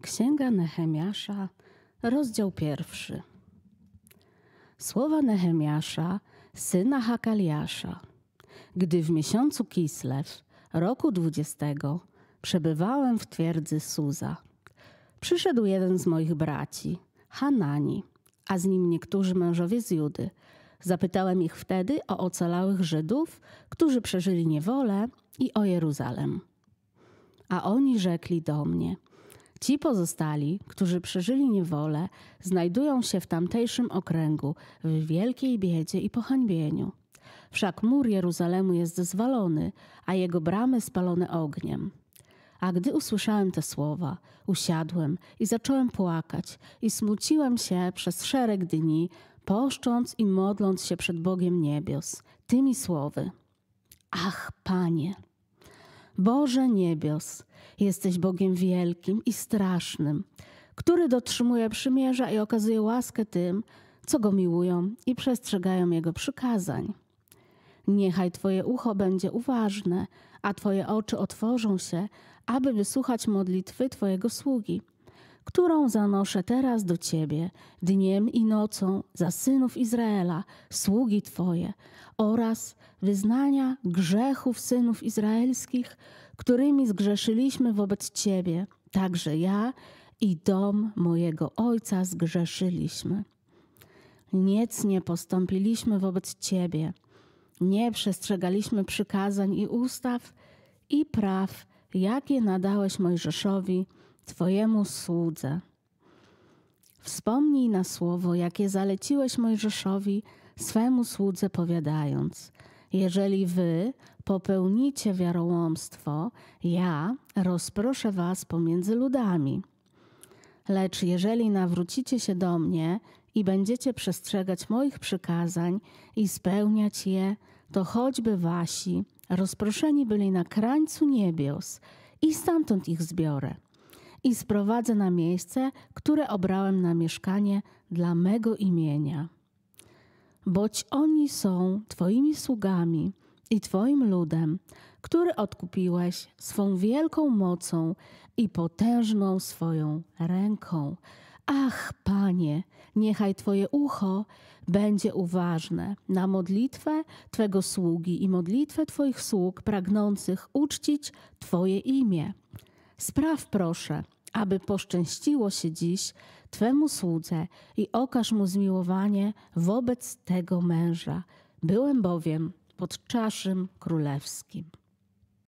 Księga Nehemiasza, rozdział pierwszy. Słowa Nehemiasza, syna Hakaliasza. Gdy w miesiącu Kislew, roku dwudziestego, przebywałem w twierdzy Suza, przyszedł jeden z moich braci, Hanani, a z nim niektórzy mężowie z Judy. Zapytałem ich wtedy o ocalałych Żydów, którzy przeżyli niewolę i o Jeruzalem. A oni rzekli do mnie – Ci pozostali, którzy przeżyli niewolę, znajdują się w tamtejszym okręgu w wielkiej biedzie i pohańbieniu. Wszak mur Jeruzalemu jest zwalony, a jego bramy spalone ogniem. A gdy usłyszałem te słowa, usiadłem i zacząłem płakać i smuciłem się przez szereg dni, poszcząc i modląc się przed Bogiem niebios, tymi słowy. Ach, Panie! Boże niebios! Jesteś Bogiem wielkim i strasznym, który dotrzymuje przymierza i okazuje łaskę tym, co go miłują i przestrzegają jego przykazań. Niechaj Twoje ucho będzie uważne, a Twoje oczy otworzą się, aby wysłuchać modlitwy Twojego sługi którą zanoszę teraz do Ciebie dniem i nocą za synów Izraela, sługi Twoje, oraz wyznania grzechów synów izraelskich, którymi zgrzeszyliśmy wobec Ciebie, także ja i dom mojego ojca zgrzeszyliśmy. Niecnie postąpiliśmy wobec Ciebie, nie przestrzegaliśmy przykazań i ustaw i praw, jakie nadałeś Mojżeszowi, Twojemu słudze. Wspomnij na słowo, jakie zaleciłeś Mojżeszowi, swemu słudze powiadając: Jeżeli wy popełnicie wiarołomstwo, ja rozproszę was pomiędzy ludami. Lecz jeżeli nawrócicie się do mnie i będziecie przestrzegać moich przykazań i spełniać je, to choćby wasi rozproszeni byli na krańcu niebios i stamtąd ich zbiorę i sprowadzę na miejsce, które obrałem na mieszkanie dla mego imienia. Boć oni są Twoimi sługami i Twoim ludem, który odkupiłeś swą wielką mocą i potężną swoją ręką. Ach, Panie, niechaj Twoje ucho będzie uważne na modlitwę Twego sługi i modlitwę Twoich sług pragnących uczcić Twoje imię. Spraw proszę, aby poszczęściło się dziś Twemu słudze i okaż mu zmiłowanie wobec tego męża. Byłem bowiem pod czaszym królewskim.